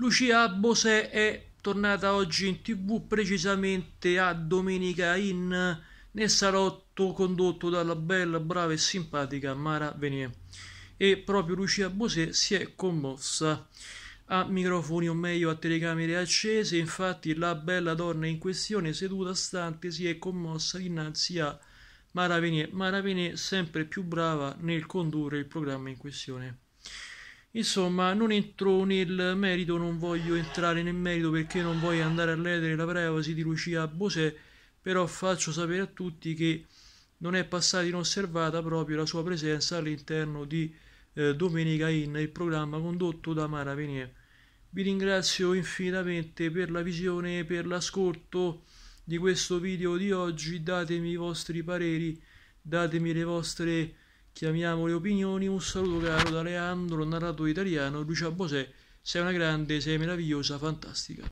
Lucia Bosè è tornata oggi in tv precisamente a Domenica in nel salotto condotto dalla bella, brava e simpatica Mara Venier e proprio Lucia Bosè si è commossa a microfoni o meglio a telecamere accese infatti la bella donna in questione seduta stante si è commossa innanzi a Mara Venier Mara Venier sempre più brava nel condurre il programma in questione Insomma, non entro nel merito, non voglio entrare nel merito perché non voglio andare a ledere la privacy di Lucia Bosè, però faccio sapere a tutti che non è passata inosservata proprio la sua presenza all'interno di eh, Domenica In, il programma condotto da Mara Venier. Vi ringrazio infinitamente per la visione, per l'ascolto di questo video di oggi, datemi i vostri pareri, datemi le vostre Chiamiamo le opinioni, un saluto caro da Leandro, narratore italiano, Lucia Bosè, sei una grande, sei meravigliosa, fantastica.